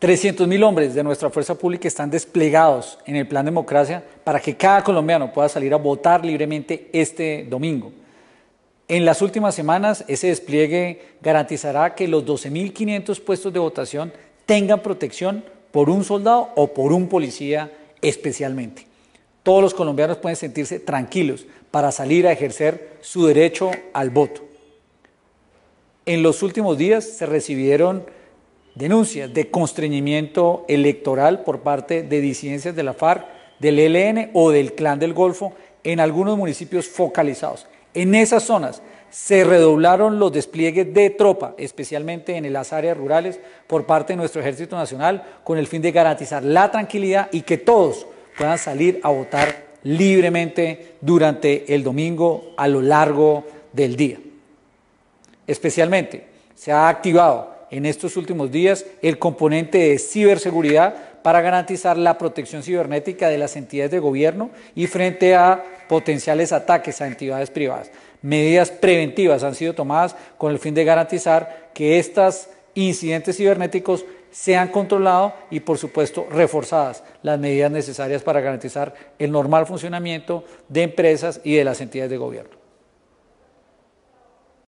300.000 hombres de nuestra fuerza pública están desplegados en el Plan Democracia para que cada colombiano pueda salir a votar libremente este domingo. En las últimas semanas, ese despliegue garantizará que los 12.500 puestos de votación tengan protección por un soldado o por un policía especialmente. Todos los colombianos pueden sentirse tranquilos para salir a ejercer su derecho al voto. En los últimos días se recibieron denuncias de constreñimiento electoral por parte de disidencias de la FARC, del ELN o del Clan del Golfo en algunos municipios focalizados. En esas zonas se redoblaron los despliegues de tropa, especialmente en las áreas rurales, por parte de nuestro Ejército Nacional, con el fin de garantizar la tranquilidad y que todos puedan salir a votar libremente durante el domingo a lo largo del día. Especialmente se ha activado en estos últimos días el componente de ciberseguridad para garantizar la protección cibernética de las entidades de gobierno y frente a potenciales ataques a entidades privadas. Medidas preventivas han sido tomadas con el fin de garantizar que estos incidentes cibernéticos sean controlados y, por supuesto, reforzadas las medidas necesarias para garantizar el normal funcionamiento de empresas y de las entidades de gobierno.